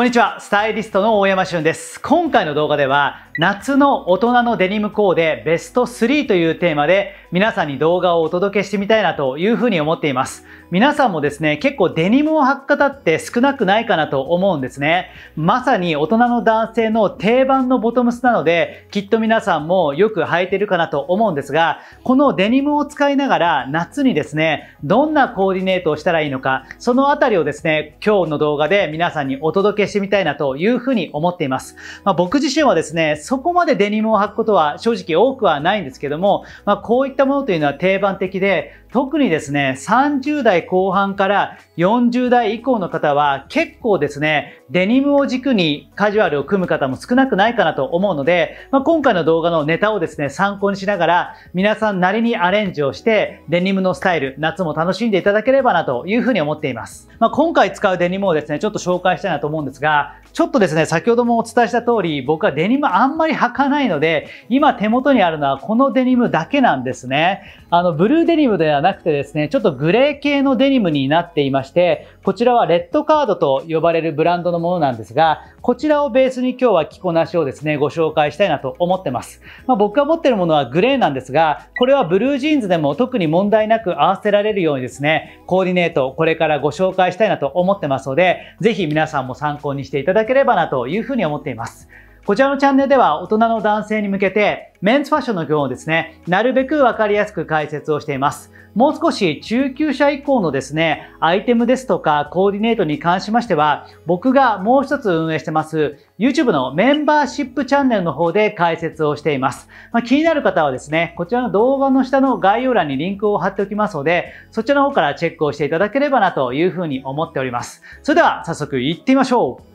こんにちは、スタイリストの大山俊です。今回の動画では、夏の大人のデニムコーデベスト3というテーマで、皆さんに動画をお届けしてみたいなというふうに思っています。皆さんもですね、結構デニムを履く方って少なくないかなと思うんですね。まさに大人の男性の定番のボトムスなので、きっと皆さんもよく履いてるかなと思うんですが、このデニムを使いながら夏にですね、どんなコーディネートをしたらいいのか、そのあたりをですね、今日の動画で皆さんにお届けしてみたいなというふうに思っています。まあ、僕自身はですね、そこまでデニムを履くことは正直多くはないんですけども、まあ、こういったったものというのは定番的で、特にですね、30代後半から40代以降の方は結構ですね、デニムを軸にカジュアルを組む方も少なくないかなと思うので、まあ、今回の動画のネタをですね、参考にしながら、皆さんなりにアレンジをして、デニムのスタイル、夏も楽しんでいただければなというふうに思っています。まあ、今回使うデニムをですね、ちょっと紹介したいなと思うんですが、ちょっとですね、先ほどもお伝えした通り、僕はデニムあんまり履かないので、今手元にあるのはこのデニムだけなんですね。あの、ブルーデニムではなくてですね、ちょっとグレー系のデニムになっていまして、こちらはレッドカードと呼ばれるブランドのものなんですが、こちらをベースに今日は着こなしをですね、ご紹介したいなと思ってます。まあ、僕が持ってるものはグレーなんですが、これはブルージーンズでも特に問題なく合わせられるようにですね、コーディネート、これからご紹介したいなと思ってますので、ぜひ皆さんも参考にしていただだければなというふうに思っています。こちらのチャンネルでは大人の男性に向けてメンズファッションの基本をですね、なるべくわかりやすく解説をしています。もう少し中級者以降のですね、アイテムですとかコーディネートに関しましては、僕がもう一つ運営してます YouTube のメンバーシップチャンネルの方で解説をしています。まあ、気になる方はですね、こちらの動画の下の概要欄にリンクを貼っておきますので、そちらの方からチェックをしていただければなというふうに思っております。それでは早速行ってみましょう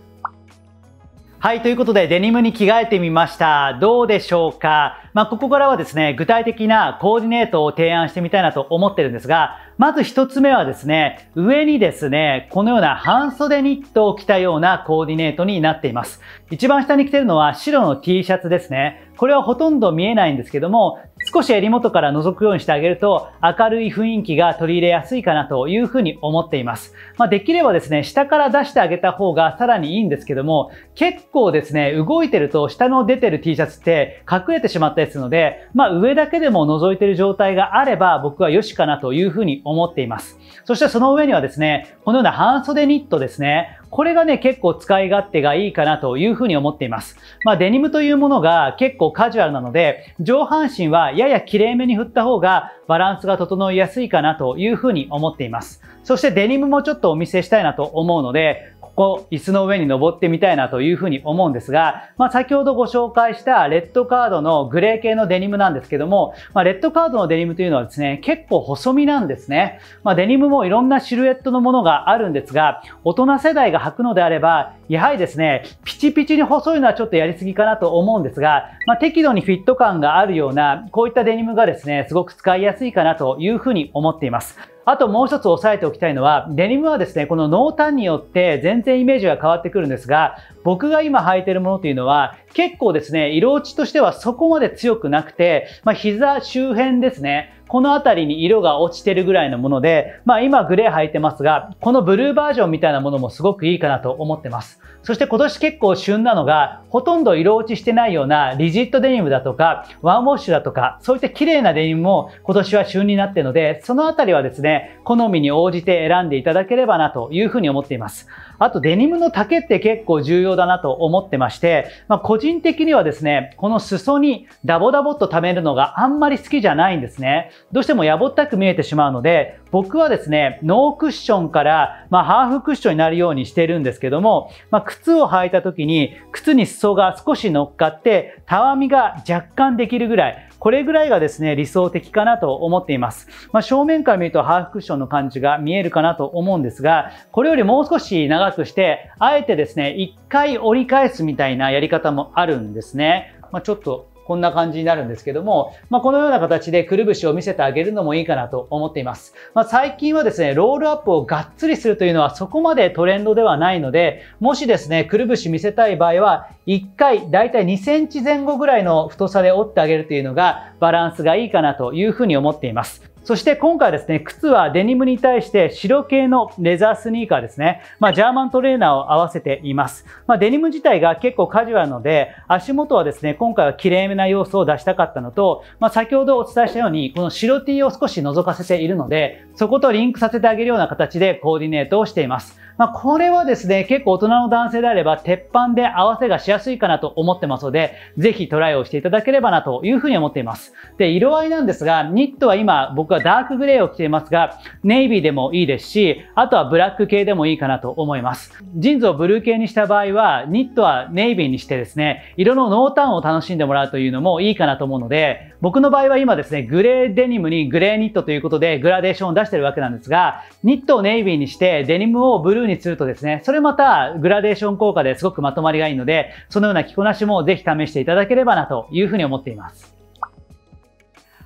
はい、ということでデニムに着替えてみました。どうでしょうかまあ、ここからはですね、具体的なコーディネートを提案してみたいなと思ってるんですが、まず一つ目はですね、上にですね、このような半袖ニットを着たようなコーディネートになっています。一番下に着てるのは白の T シャツですね。これはほとんど見えないんですけども、少し襟元から覗くようにしてあげると明るい雰囲気が取り入れやすいかなというふうに思っています。まあ、できればですね、下から出してあげた方がさらにいいんですけども、結構ですね、動いてると下の出てる T シャツって隠れてしまったりするので、まあ、上だけでも覗いてる状態があれば僕は良しかなというふうに思っています。そしてその上にはですね、このような半袖ニットですね。これがね、結構使い勝手がいいかなというふうに思っています。まあ、デニムというものが結構カジュアルなので、上半身はやや綺麗めに振った方がバランスが整いやすいかなというふうに思っています。そしてデニムもちょっとお見せしたいなと思うので、こう、椅子の上に登ってみたいなというふうに思うんですが、まあ、先ほどご紹介したレッドカードのグレー系のデニムなんですけども、まあ、レッドカードのデニムというのはですね、結構細身なんですね。まあ、デニムもいろんなシルエットのものがあるんですが、大人世代が履くのであれば、やはりですね、ピチピチに細いのはちょっとやりすぎかなと思うんですが、まあ、適度にフィット感があるような、こういったデニムがですね、すごく使いやすいかなというふうに思っています。あともう一つ押さえておきたいのは、デニムはですね、この濃淡によって全然イメージが変わってくるんですが、僕が今履いてるものというのは、結構ですね、色落ちとしてはそこまで強くなくて、まあ、膝周辺ですね、この辺りに色が落ちてるぐらいのもので、まあ今グレー履いてますが、このブルーバージョンみたいなものもすごくいいかなと思ってます。そして今年結構旬なのが、ほとんど色落ちしてないようなリジットデニムだとか、ワンウォッシュだとか、そういった綺麗なデニムも今年は旬になっているので、その辺りはですね、好みに応じて選んでいただければなというふうに思っています。あとデニムの丈って結構重要だなと思ってまして、まあ、個人的にはですね、この裾にダボダボっと溜めるのがあんまり好きじゃないんですね。どうしてもやぼったく見えてしまうので、僕はですね、ノークッションから、まあ、ハーフクッションになるようにしてるんですけども、まあ、靴を履いた時に、靴に裾が少し乗っかって、たわみが若干できるぐらい、これぐらいがですね、理想的かなと思っています。まあ、正面から見るとハーフクッションの感じが見えるかなと思うんですが、これよりもう少し長くして、あえてですね、一回折り返すみたいなやり方もあるんですね。まあ、ちょっとこんな感じになるんですけども、まあ、このような形でくるぶしを見せてあげるのもいいかなと思っています。まあ、最近はですね、ロールアップをがっつりするというのはそこまでトレンドではないので、もしですね、くるぶし見せたい場合は、1回だいたい2センチ前後ぐらいの太さで折ってあげるというのがバランスがいいかなというふうに思っています。そして今回ですね、靴はデニムに対して白系のレザースニーカーですね、まあ、ジャーマントレーナーを合わせています。まあ、デニム自体が結構カジュアルなので、足元はですね、今回は綺麗めな要素を出したかったのと、まあ、先ほどお伝えしたように、この白 T を少し覗かせているので、そことリンクさせてあげるような形でコーディネートをしています。まあ、これはですね、結構大人の男性であれば、鉄板で合わせがしやすいかなと思ってますので、ぜひトライをしていただければなというふうに思っています。で、色合いなんですが、ニットは今僕はダークグレーを着ていますが、ネイビーでもいいですし、あとはブラック系でもいいかなと思います。ジーンズをブルー系にした場合は、ニットはネイビーにしてですね、色の濃淡を楽しんでもらうというのもいいかなと思うので、僕の場合は今ですね、グレーデニムにグレーニットということでグラデーションを出してるわけなんですが、ニットをネイビーにしてデニムをブルーにするとですね、それまたグラデーション効果ですごくまとまりがいいので、そのような着こなしもぜひ試していただければなというふうに思っています。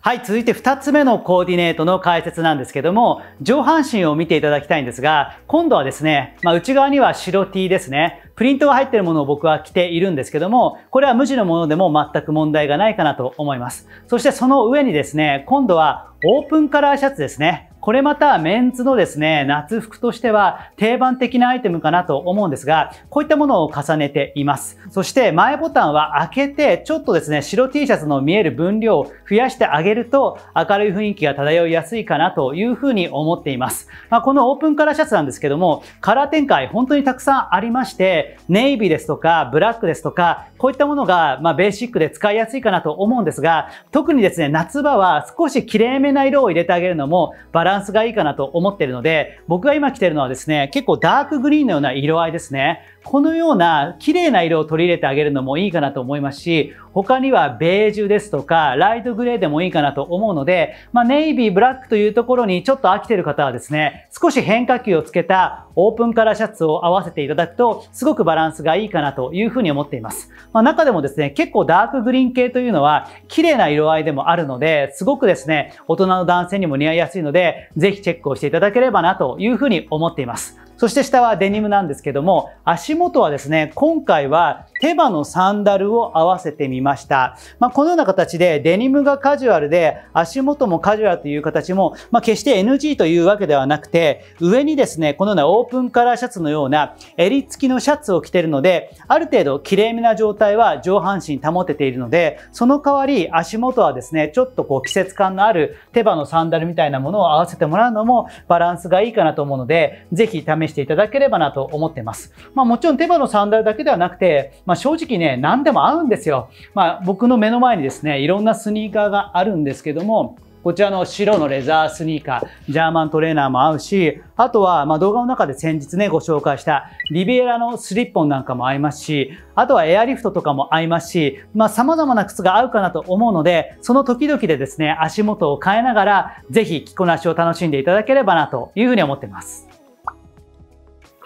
はい、続いて2つ目のコーディネートの解説なんですけども、上半身を見ていただきたいんですが、今度はですね、まあ、内側には白 T ですね。プリントが入っているものを僕は着ているんですけども、これは無地のものでも全く問題がないかなと思います。そしてその上にですね、今度はオープンカラーシャツですね。これまたメンズのですね、夏服としては定番的なアイテムかなと思うんですが、こういったものを重ねています。そして前ボタンは開けて、ちょっとですね、白 T シャツの見える分量を増やしてあげると、明るい雰囲気が漂いやすいかなというふうに思っています。まあ、このオープンカラーシャツなんですけども、カラー展開本当にたくさんありまして、ネイビーですとか、ブラックですとか、こういったものが、まベーシックで使いやすいかなと思うんですが、特にですね、夏場は少し綺麗めな色を入れてあげるのも、バラランスがいいかなと思ってるので、僕が今着てるのはですね、結構ダークグリーンのような色合いですね。このような綺麗な色を取り入れてあげるのもいいかなと思いますし、他にはベージュですとか、ライトグレーでもいいかなと思うので、まあ、ネイビー、ブラックというところにちょっと飽きてる方はですね、少し変化球をつけたオープンカラーシャツを合わせていただくと、すごくバランスがいいかなというふうに思っています。まあ、中でもですね、結構ダークグリーン系というのは、綺麗な色合いでもあるので、すごくですね、大人の男性にも似合いやすいので、ぜひチェックをしていただければなというふうに思っています。そして下はデニムなんですけども、足元はですね、今回は手羽のサンダルを合わせてみました。まあ、このような形でデニムがカジュアルで足元もカジュアルという形も、まあ、決して NG というわけではなくて、上にですね、このようなオープンカラーシャツのような襟付きのシャツを着ているので、ある程度綺麗めな状態は上半身保てているので、その代わり足元はですね、ちょっとこう季節感のある手羽のサンダルみたいなものを合わせてもらうのもバランスがいいかなと思うので、ぜひ試していただければなと思ってます。まあ、もちろん手羽のサンダルだけではなくて、まあ、正直ね、何でも合うんですよ。まあ、僕の目の前にですね、いろんなスニーカーがあるんですけども、こちらの白のレザースニーカー、ジャーマントレーナーも合うし、あとは、ま動画の中で先日ね、ご紹介したリビエラのスリッポンなんかも合いますし、あとはエアリフトとかも合いますし、ま様々な靴が合うかなと思うので、その時々でですね、足元を変えながら、ぜひ着こなしを楽しんでいただければなというふうに思ってます。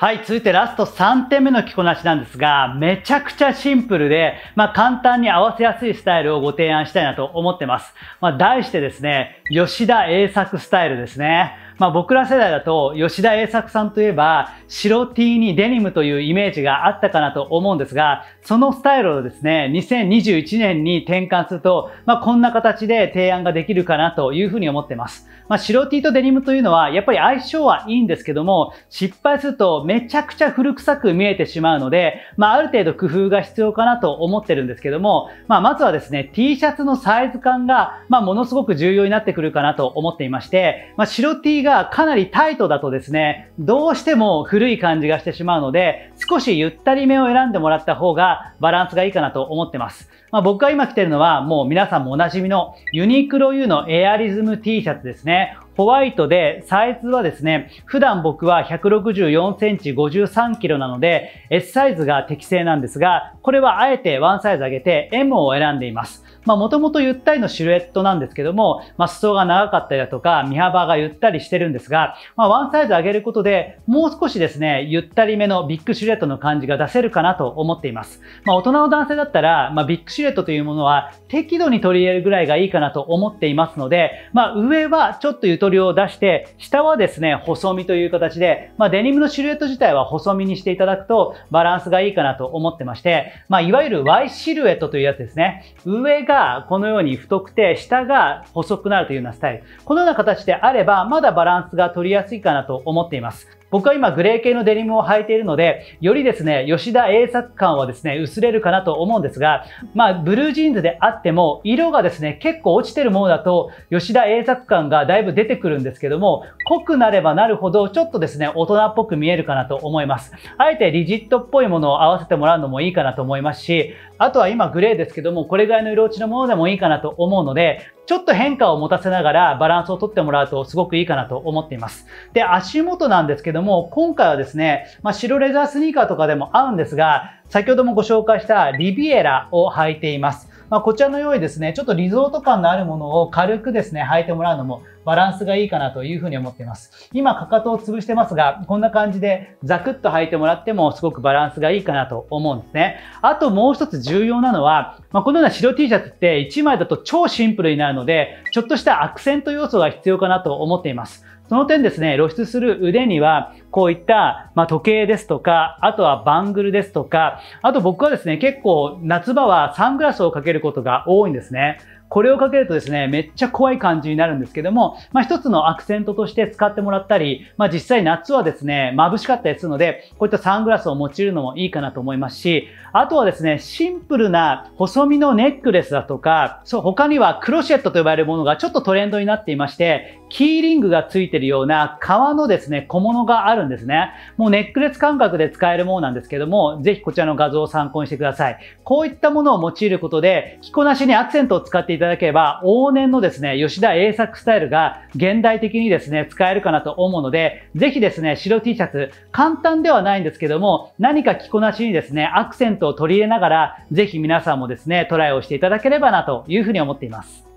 はい、続いてラスト3点目の着こなしなんですが、めちゃくちゃシンプルで、まあ簡単に合わせやすいスタイルをご提案したいなと思ってます。まあ題してですね、吉田栄作スタイルですね。まあ、僕ら世代だと吉田栄作さんといえば白 T にデニムというイメージがあったかなと思うんですが、そのスタイルをですね、2021年に転換すると、まあ、こんな形で提案ができるかなというふうに思ってます。まあ、白 T とデニムというのはやっぱり相性はいいんですけども、失敗するとめちゃくちゃ古臭く見えてしまうので、まあ、ある程度工夫が必要かなと思ってるんですけども、まあ、まずはですね、T シャツのサイズ感が、まあ、ものすごく重要になってくるかなと思っていまして、まあ、白 T がかなりタイトだとですね、どうしても古い感じがしてしまうので、少しゆったりめを選んでもらった方がバランスがいいかなと思ってます。まあ、僕が今着てるのはもう皆さんもおなじみのユニクロ U のエアリズム T シャツですね。ホワイトでサイズはですね、普段僕は164センチ53キロなので S サイズが適正なんですが、これはあえてワンサイズ上げて M を選んでいます。まあもともとゆったりのシルエットなんですけども、まあ裾が長かったりだとか、身幅がゆったりしてるんですが、まあワンサイズ上げることで、もう少しですね、ゆったりめのビッグシルエットの感じが出せるかなと思っています。まあ大人の男性だったら、まあビッグシルエットというものは適度に取り入れるぐらいがいいかなと思っていますので、まあ上はちょっとと取りを出して、下はですね、細身という形で、まあ、デニムのシルエット自体は細身にしていただくと、バランスがいいかなと思ってまして、まあ、いわゆる Y シルエットというやつですね。上がこのように太くて、下が細くなるというようなスタイル。このような形であれば、まだバランスが取りやすいかなと思っています。僕は今グレー系のデニムを履いているので、よりですね、吉田栄作感はですね、薄れるかなと思うんですが、まあ、ブルージーンズであっても、色がですね、結構落ちてるものだと、吉田栄作感がだいぶ出てくるんですけども、濃くなればなるほど、ちょっとですね、大人っぽく見えるかなと思います。あえてリジットっぽいものを合わせてもらうのもいいかなと思いますし、あとは今グレーですけども、これぐらいの色落ちのものでもいいかなと思うので、ちょっと変化を持たせながらバランスをとってもらうとすごくいいかなと思っています。で、足元なんですけども、今回はですね、まあ、白レザースニーカーとかでも合うんですが、先ほどもご紹介したリビエラを履いています。まあ、こちらのようにですね、ちょっとリゾート感のあるものを軽くですね、履いてもらうのもバランスがいいかなというふうに思っています。今、かかとを潰してますが、こんな感じでザクッと履いてもらってもすごくバランスがいいかなと思うんですね。あともう一つ重要なのは、まあ、このような白 T シャツって1枚だと超シンプルになるので、ちょっとしたアクセント要素が必要かなと思っています。その点ですね、露出する腕には、こういった、まあ、時計ですとか、あとはバングルですとか、あと僕はですね、結構夏場はサングラスをかけることが多いんですね。これをかけるとですね、めっちゃ怖い感じになるんですけども、まあ一つのアクセントとして使ってもらったり、まあ実際夏はですね、眩しかったりするので、こういったサングラスを用いるのもいいかなと思いますし、あとはですね、シンプルな細身のネックレスだとか、そう、他にはクロシェットと呼ばれるものがちょっとトレンドになっていまして、キーリングがついてるような革のですね、小物があるんですね。もうネックレス感覚で使えるものなんですけども、ぜひこちらの画像を参考にしてください。こういったものを用いることで、着こなしにアクセントを使っていただければ、往年のですね、吉田栄作スタイルが現代的にですね、使えるかなと思うので、ぜひですね、白 T シャツ、簡単ではないんですけども、何か着こなしにですね、アクセントを取り入れながら、ぜひ皆さんもですね、トライをしていただければなというふうに思っています。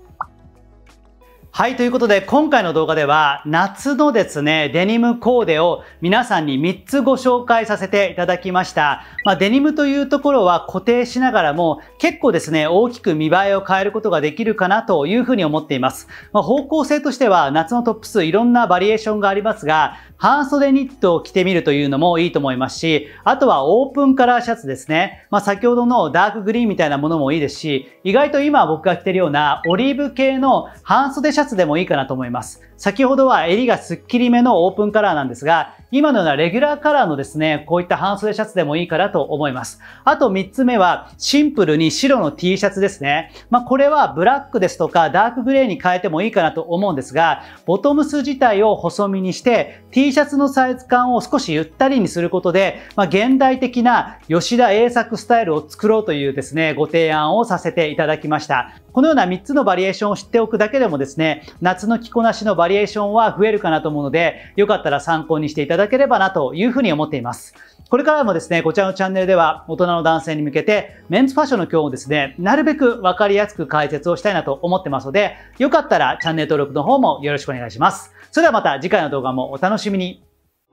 はい、ということで今回の動画では夏のですね、デニムコーデを皆さんに3つご紹介させていただきました。まあ、デニムというところは固定しながらも結構ですね、大きく見栄えを変えることができるかなというふうに思っています。まあ、方向性としては夏のトップスいろんなバリエーションがありますが、半袖ニットを着てみるというのもいいと思いますし、あとはオープンカラーシャツですね。まあ、先ほどのダークグリーンみたいなものもいいですし、意外と今僕が着てるようなオリーブ系の半袖シャツツでもいいかなと思います。先ほどは襟がすっきりめのオープンカラーなんですが、今のようなレギュラーカラーのですね、こういった半袖シャツでもいいかなと思います。あと3つ目は、シンプルに白の T シャツですね。まあ、これはブラックですとかダークグレーに変えてもいいかなと思うんですが、ボトムス自体を細身にして、T シャツのサイズ感を少しゆったりにすることで、まあ、現代的な吉田栄作スタイルを作ろうというですね、ご提案をさせていただきました。このような3つのバリエーションを知っておくだけでもですね、夏の着こなしのバリエーションは増えるかなと思うので、よかったら参考にしていただければなというふうに思っています。これからもですね、こちらのチャンネルでは大人の男性に向けてメンズファッションの今日をですね、なるべくわかりやすく解説をしたいなと思ってますので、よかったらチャンネル登録の方もよろしくお願いします。それではまた次回の動画もお楽しみに。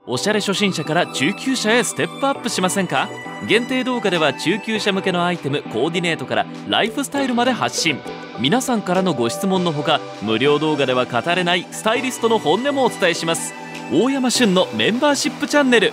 おしゃれ初心者から中級者へステップアップしませんか限定動画では中級者向けのアイテムコーディネートからライフスタイルまで発信皆さんからのご質問のほか無料動画では語れないスタイリストの本音もお伝えします大山旬のメンバーシップチャンネル